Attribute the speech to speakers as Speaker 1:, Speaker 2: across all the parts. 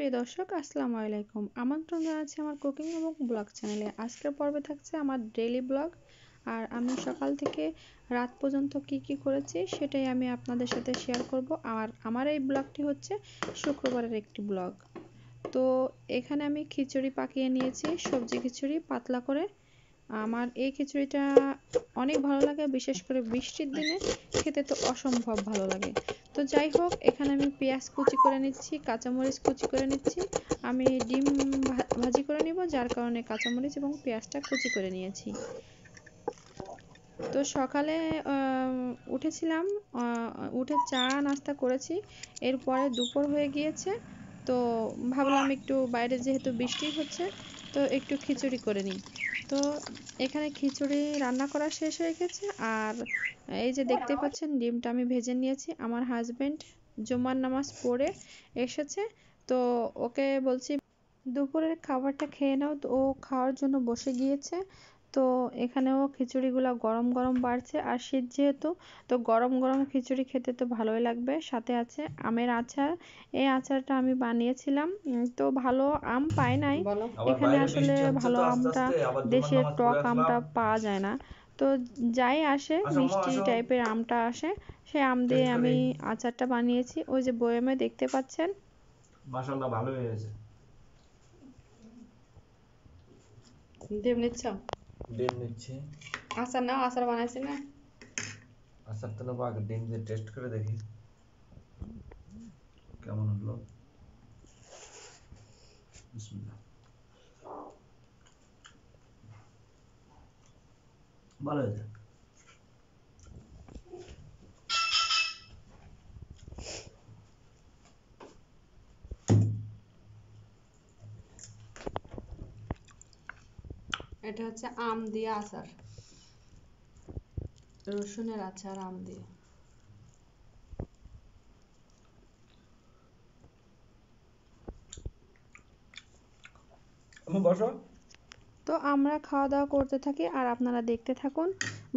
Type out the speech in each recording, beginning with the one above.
Speaker 1: প্রিয় দর্শক আসসালামু আলাইকুম আমন্ত্রণ জানাচ্ছি আমার কুকিং এবং ব্লগ চ্যানেলে আজকের পর্বে থাকছে আমার ডেইলি ব্লগ আর আমি সকাল থেকে রাত পর্যন্ত কি কি করেছি সেটাই আমি আপনাদের সাথে শেয়ার করব আর আমার এই ব্লগটি হচ্ছে শুক্রবারের একটি ব্লগ তো এখানে আমি খিচুড়ি পাকিয়ে নিয়েছি সবজি খিচুড়ি পাতলা করে আমার এই খিচুড়িটা অনেক ভালো লাগে বিশেষ করে বৃষ্টির দিনে খেতে তো অসম্ভব ভালো লাগে তো যাই হোক এখানে আমি পেঁয়াজ কুচি করে নিচ্ছি কাঁচামরিচ কুচি করে নিচ্ছি আমি ডিম ভাজি করে নিব যার কারণে কাঁচামরিচ এবং পেঁয়াজটা কুচি করে নিয়েছি তো সকালে উঠেছিলাম উঠে চা নাস্তা করেছি এরপরে দুপুর হয়ে গিয়েছে তো ভাবলাম একটু বাইরে যেহেতু বৃষ্টি হচ্ছে তো একটু খিচুড়ি করে নিই তো এখানে খিচুড়ি রান্না করা শেষ হয়ে গেছে আর এই যে দেখতে পাচ্ছেন ডিমটা আমি ভেজে নিয়েছি আমার হাজব্যান্ড জুমার নামাজ পড়ে এসেছে তো ওকে বলছি দুপুরের খাবারটা খেয়ে নাও তো ও খাওয়ার জন্য বসে গিয়েছে তো এখানেও খিচুড়িগুলো গরম গরম বাড়ছে আর শীত যেহেতু তো গরম গরম খিচুড়ি খেতে তো ভালোই লাগবে সাথে আছে আমের আচার এই আচারটা আমি বানিয়েছিলাম তো ভালো আম পাই নাই এখানে আসলে ভালো আমটা দেশের টক আমটা পাওয়া যায় না তো যাই আসে আচ্ছা, মিষ্টি টাইপের আমটা আসে সেই আম দিয়ে আমি আচারটা বানিয়েছি ওই যে বয়েমে দেখতে পাচ্ছেন মাশাআল্লাহ ভালো হয়েছে দেব নিচ্ছা ডিম নিচ্ছি আচার নাও আচার বানাইছি না আচার তো নেবো আগে ডিম দিয়ে টেস্ট করে দেখি কেমন হলো ভালো হয়েছে এটা হচ্ছে আম দিয়ে আচার রসুনের আচার আম দিয়ে তো আমরা খাওয়া দাওয়া করতে থাকি আর আপনারা দেখতে থাকুন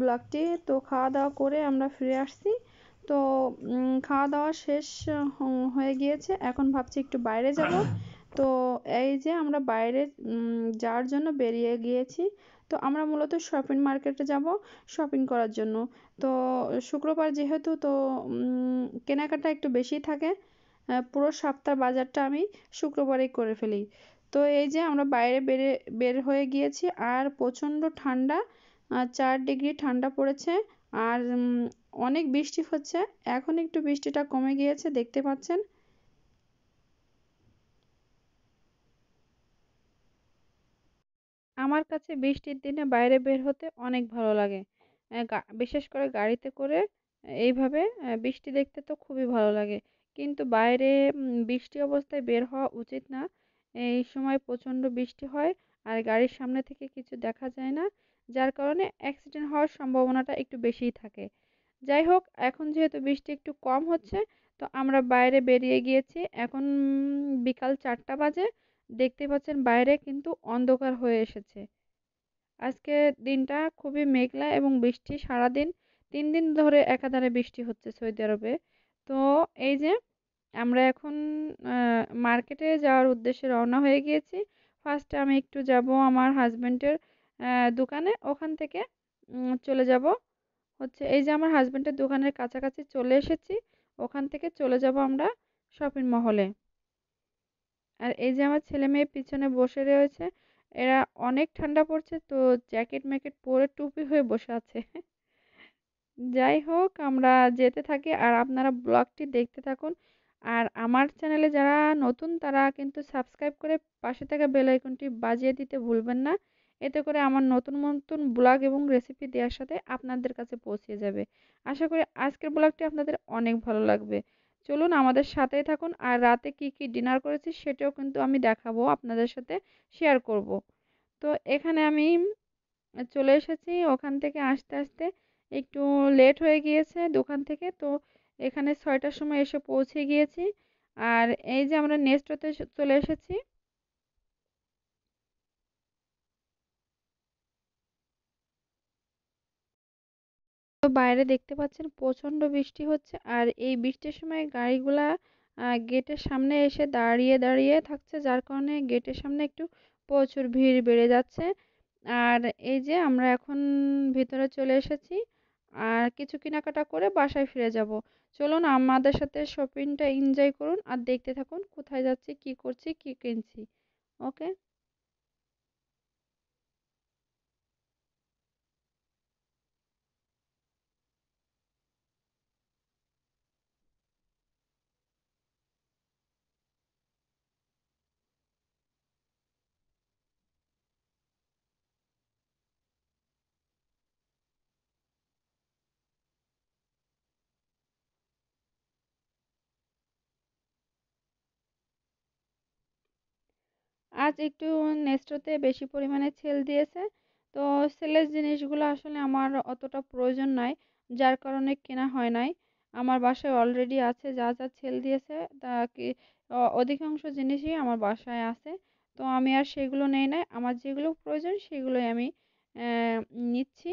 Speaker 1: ব্লগটি তো খাওয়া দাওয়া করে আমরা ফিরে আসছি তো খাওয়া দাওয়া শেষ হয়ে গিয়েছে এখন ভাবছি একটু বাইরে যাব তো এই যে আমরা বাইরে যাওয়ার জন্য বেরিয়ে গিয়েছি তো আমরা মূলত শপিং মার্কেটে যাব শপিং করার জন্য তো শুক্রবার যেহেতু তো কেনাকাটা একটু বেশি থাকে পুরো সপ্তাহ বাজারটা আমি শুক্রবারেই করে ফেলি তো এই যে আমরা বাইরে বেরে বের হয়ে গিয়েছি আর প্রচণ্ড ঠান্ডা চার ডিগ্রি ঠান্ডা পড়েছে আর অনেক বৃষ্টি হচ্ছে এখন একটু বৃষ্টিটা কমে গিয়েছে দেখতে পাচ্ছেন আমার কাছে বৃষ্টির দিনে বাইরে বের হতে অনেক ভালো লাগে বিশেষ করে গাড়িতে করে এইভাবে বৃষ্টি দেখতে তো খুবই ভালো লাগে কিন্তু বাইরে বৃষ্টি অবস্থায় বের হওয়া উচিত না এই সময় প্রচণ্ড বৃষ্টি হয় আর গাড়ির সামনে থেকে কিছু দেখা যায় না যার কারণে অ্যাক্সিডেন্ট হওয়ার সম্ভাবনাটা একটু বেশিই থাকে যাই হোক এখন যেহেতু বৃষ্টি একটু কম হচ্ছে তো আমরা বাইরে বেরিয়ে গিয়েছি এখন বিকাল চারটা বাজে দেখতে পাচ্ছেন বাইরে কিন্তু অন্ধকার হয়ে এসেছে আজকে দিনটা খুবই মেঘলা এবং বৃষ্টি সারাদিন তিন দিন ধরে একাধারে বৃষ্টি হচ্ছে সৌদি আরবে তো এই যে আমরা এখন মার্কেটে যাওয়ার উদ্দেশ্যে রওনা হয়ে গিয়েছি ফার্স্টে আমি একটু যাব আমার হাজব্যান্ডের দোকানে ওখান থেকে চলে যাব হচ্ছে এই যে আমার হাজব্যান্ডের দোকানের কাছাকাছি চলে এসেছি ওখান থেকে চলে যাব আমরা শপিং মহলে আর এই যে আমার ছেলে মেয়ে পিছনে বসে রয়েছে এরা অনেক ঠান্ডা পড়ছে তো জ্যাকেট ম্যাকেট পরে টুপি হয়ে বসে আছে যাই হোক আমরা যেতে থাকি আর আপনারা ব্লগটি দেখতে থাকুন আর আমার চ্যানেলে যারা নতুন তারা কিন্তু সাবস্ক্রাইব করে পাশে থাকা বেল আইকনটি বাজিয়ে দিতে ভুলবেন না এতে করে আমার নতুন নতুন ব্লগ এবং রেসিপি দেওয়ার সাথে আপনাদের কাছে পৌঁছে যাবে আশা করি আজকের ব্লগটি আপনাদের অনেক ভালো লাগবে চলুন আমাদের সাথেই থাকুন আর রাতে কি কি ডিনার করেছি সেটাও কিন্তু আমি দেখাবো আপনাদের সাথে শেয়ার করব তো এখানে আমি চলে এসেছি ওখান থেকে আসতে আসতে একটু লেট হয়ে গিয়েছে দোকান থেকে তো এখানে ছয়টার সময় এসে পৌঁছে গিয়েছি আর এই যে আমরা নেস্টোতে চলে এসেছি তো বাইরে দেখতে পাচ্ছেন প্রচন্ড বৃষ্টি হচ্ছে আর এই বৃষ্টির সময় গাড়িগুলা গেটের সামনে এসে দাঁড়িয়ে দাঁড়িয়ে থাকছে যার কারণে গেটের সামনে একটু প্রচুর ভিড় বেড়ে যাচ্ছে আর এই যে আমরা এখন ভিতরে চলে এসেছি আর কিছু কেনাকাটা করে বাসায় ফিরে যাব চলুন আমাদের সাথে শপিংটা এনজয় করুন আর দেখতে থাকুন কোথায় যাচ্ছি কি করছি কি কিনছি ওকে আজ একটু নেস্টোতে বেশি পরিমাণে সেল দিয়েছে তো সেলের জিনিসগুলো আসলে আমার অতটা প্রয়োজন নাই যার কারণে কেনা হয় নাই আমার বাসায় অলরেডি আছে যা যা সেল দিয়েছে তা কি অধিকাংশ জিনিসই আমার বাসায় আছে তো আমি আর সেগুলো নেই নাই আমার যেগুলো প্রয়োজন সেগুলোই আমি নিচ্ছি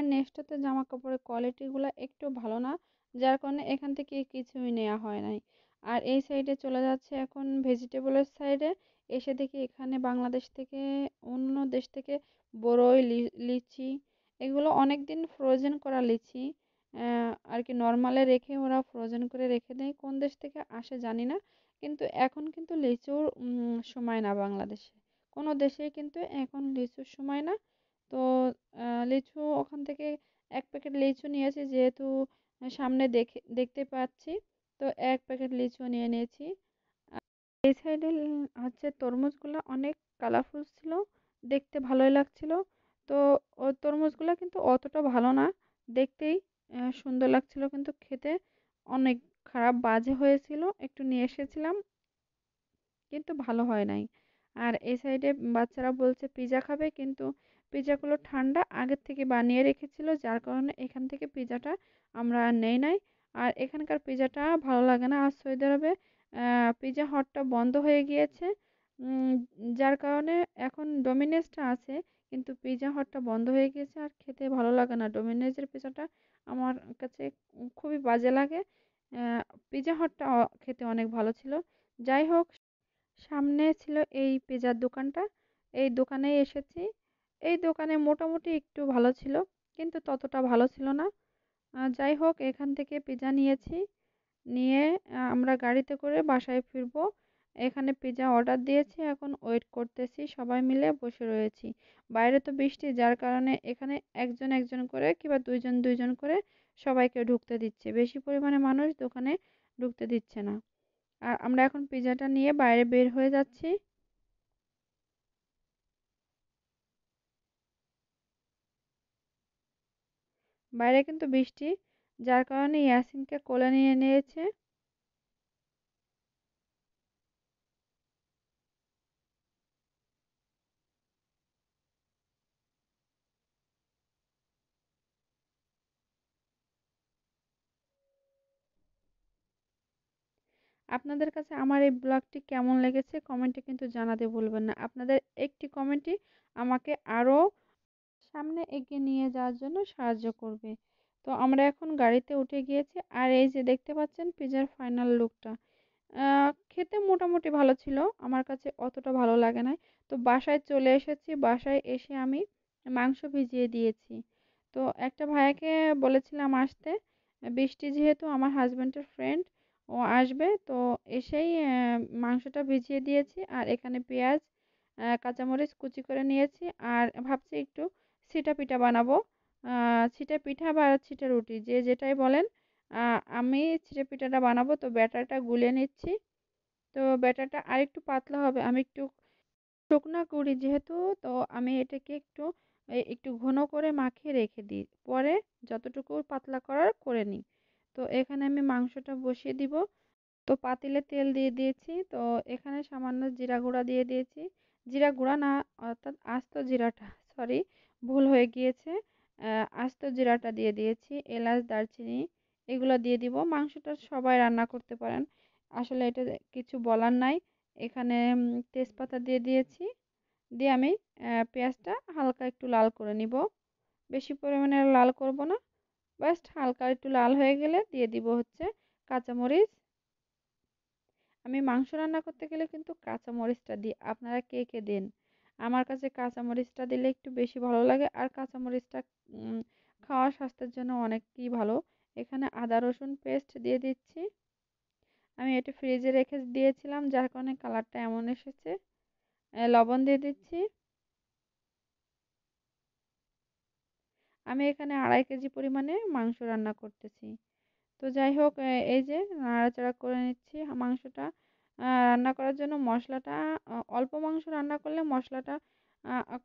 Speaker 1: আর নেক্সটাতে জামা কাপড়ের কোয়ালিটিগুলো একটু ভালো না যার কারণে এখান থেকে কিছুই নেওয়া হয় নাই আর এই সাইডে চলে যাচ্ছে এখন ভেজিটেবলের সাইডে এসে দেখি এখানে বাংলাদেশ থেকে অন্য দেশ থেকে বড়ই লিচি এগুলো অনেক দিন ফ্রোজেন করা লিচি আর কি নর্মালে রেখে ওরা ফ্রোজেন করে রেখে দেয় কোন দেশ থেকে আসে জানি না কিন্তু এখন কিন্তু লিচুর সময় না বাংলাদেশে কোনো দেশেই কিন্তু এখন লিচুর সময় না তো লিচু ওখান থেকে এক প্যাকেট লিচু নিয়েছি যেহেতু সামনে দেখে দেখতে পাচ্ছি তো এক প্যাকেট লিচু নিয়ে নিয়েছি এই সাইডে হচ্ছে তরমুজগুলো অনেক কালারফুল ছিল দেখতে ভালোই লাগছিল তো তরমুজগুলো কিন্তু অতটা ভালো না দেখতেই সুন্দর লাগছিল কিন্তু খেতে অনেক খারাপ বাজে হয়েছিল একটু নিয়ে এসেছিলাম কিন্তু ভালো হয় নাই আর এই সাইডে বাচ্চারা বলছে পিজা খাবে কিন্তু পিজাগুলো ঠান্ডা আগের থেকে বানিয়ে রেখেছিল যার কারণে এখান থেকে পিজাটা আমরা আর নেই নাই আর এখানকার পিজাটা ভালো লাগে না আর সৌদি আরবে পিজা হটটা বন্ধ হয়ে গিয়েছে যার কারণে এখন ডোমিনেসটা আছে কিন্তু পিজা হটটা বন্ধ হয়ে গিয়েছে আর খেতে ভালো লাগে না ডোমিনেজের পিজাটা আমার কাছে খুবই বাজে লাগে পিজা হটটা খেতে অনেক ভালো ছিল যাই হোক সামনে ছিল এই পিজার দোকানটা এই দোকানে এসেছি এই দোকানে মোটামুটি একটু ভালো ছিল কিন্তু ততটা ভালো ছিল না যাই হোক এখান থেকে পিজা নিয়েছি নিয়ে আমরা গাড়িতে করে বাসায় ফিরব এখানে পিজা অর্ডার দিয়েছি এখন ওয়েট করতেছি সবাই মিলে বসে রয়েছি বাইরে তো বৃষ্টি যার কারণে এখানে একজন একজন করে কিংবা দুইজন দুইজন করে সবাইকে ঢুকতে দিচ্ছে বেশি পরিমাণে মানুষ দোকানে ঢুকতে দিচ্ছে না আর আমরা এখন পিজাটা নিয়ে বাইরে বের হয়ে যাচ্ছি বাইরে কিন্তু বৃষ্টি যার কারণে ইয়াসিনকে কোলে নিয়ে নিয়েছে আপনাদের কাছে আমার এই ব্লগটি কেমন লেগেছে কমেন্টে কিন্তু জানাতে ভুলবেন না আপনাদের একটি কমেন্টই আমাকে আরও সামনে এগিয়ে নিয়ে যাওয়ার জন্য সাহায্য করবে তো আমরা এখন গাড়িতে উঠে গিয়েছি আর এই যে দেখতে পাচ্ছেন পিজার ফাইনাল লুকটা খেতে মোটামুটি ভালো ছিল আমার কাছে অতটা ভালো লাগে না তো বাসায় চলে এসেছি বাসায় এসে আমি মাংস ভিজিয়ে দিয়েছি তো একটা ভাইয়াকে বলেছিলাম আসতে বৃষ্টি যেহেতু আমার হাজব্যান্ডের ফ্রেন্ড ও আসবে তো এসেই মাংসটা ভিজিয়ে দিয়েছি আর এখানে পেঁয়াজ কাঁচামরিচ কুচি করে নিয়েছি আর ভাবছি একটু ছিটা পিঠা বানাবো ছিটা পিঠা বা ছিটা রুটি যে যেটাই বলেন আমি ছিটা পিঠাটা বানাবো তো ব্যাটারটা গুলে নিচ্ছি তো ব্যাটারটা আরেকটু পাতলা হবে আমি একটু শুকনা করি যেহেতু তো আমি এটাকে একটু একটু ঘন করে মাখিয়ে রেখে দিই পরে যতটুকু পাতলা করার করে নিই তো এখানে আমি মাংসটা বসিয়ে দিব তো পাতিলে তেল দিয়ে দিয়েছি তো এখানে সামান্য জিরা গুঁড়া দিয়ে দিয়েছি জিরা গুঁড়া না অর্থাৎ আস্ত জিরাটা সরি ভুল হয়ে গিয়েছে আস্ত জিরাটা দিয়ে দিয়েছি এলাচ দারচিনি এগুলো দিয়ে দিব মাংসটা সবাই রান্না করতে পারেন আসলে এটা কিছু বলার নাই এখানে তেজপাতা দিয়ে দিয়েছি দিয়ে আমি পেঁয়াজটা হালকা একটু লাল করে নিব বেশি পরিমাণে লাল করব না বাস্ট হালকা একটু লাল হয়ে গেলে দিয়ে দিব হচ্ছে কাঁচামরিচ আমি মাংস রান্না করতে গেলে কিন্তু কাঁচামরিচটা দিই আপনারা কে কে দেন আমার কাছে কাঁচামরিচটা দিলে একটু বেশি ভালো লাগে আর কাঁচামরিচটা খাওয়া স্বাস্থ্যের জন্য অনেকই ভালো এখানে আদা রসুন পেস্ট দিয়ে দিচ্ছি আমি এটা ফ্রিজে রেখে দিয়েছিলাম যার কারণে কালারটা এমন এসেছে লবণ দিয়ে দিচ্ছি আমি এখানে আড়াই কেজি পরিমাণে মাংস রান্না করতেছি তো যাই হোক এই যে নাড়াচাড়া করে নিচ্ছি মাংসটা রান্না করার জন্য মশলাটা অল্প মাংস রান্না করলে মশলাটা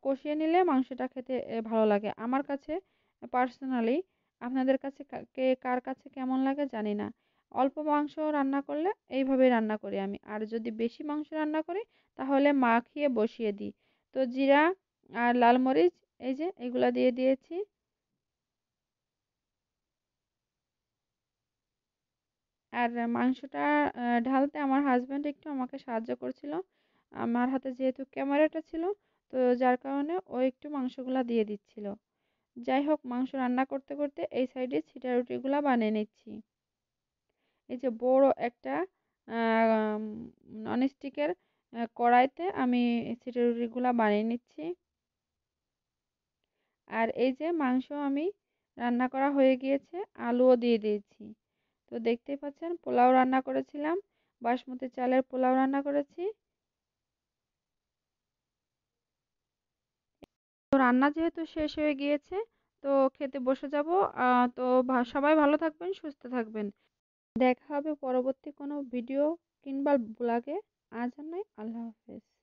Speaker 1: কষিয়ে নিলে মাংসটা খেতে ভালো লাগে আমার কাছে পার্সোনালি আপনাদের কাছে কে কার কাছে কেমন লাগে জানি না অল্প মাংস রান্না করলে এইভাবেই রান্না করি আমি আর যদি বেশি মাংস রান্না করি তাহলে মাখিয়ে বসিয়ে দিই তো জিরা আর লাল মরিচ এই যে এগুলো দিয়ে দিয়েছি আর মাংসটা ঢালতে আমার হাজব্যান্ড একটু আমাকে সাহায্য করছিল আমার হাতে যেহেতু ক্যামেরাটা ছিল তো যার কারণে ও একটু মাংসগুলো দিয়ে দিচ্ছিল যাই হোক মাংস রান্না করতে করতে এই সাইডে ছিটা রুটিগুলো বানিয়ে নিচ্ছি এই যে বড় একটা ননস্টিকের কড়াইতে আমি ছিটা রুটিগুলো বানিয়ে নিচ্ছি আর এই যে মাংস আমি রান্না করা হয়ে গিয়েছে আলুও দিয়ে দিয়েছি তো দেখতেই পাচ্ছেন পোলাও রান্না করেছিলাম বাসমতি চালের পোলাও রান্না করেছি তো রান্না যেহেতু শেষ হয়ে গিয়েছে তো খেতে বসে যাব তো সবাই ভালো থাকবেন সুস্থ থাকবেন দেখা হবে পরবর্তী কোনো ভিডিও কিংবা ব্লগে আজ নয় আল্লাহ হাফেজ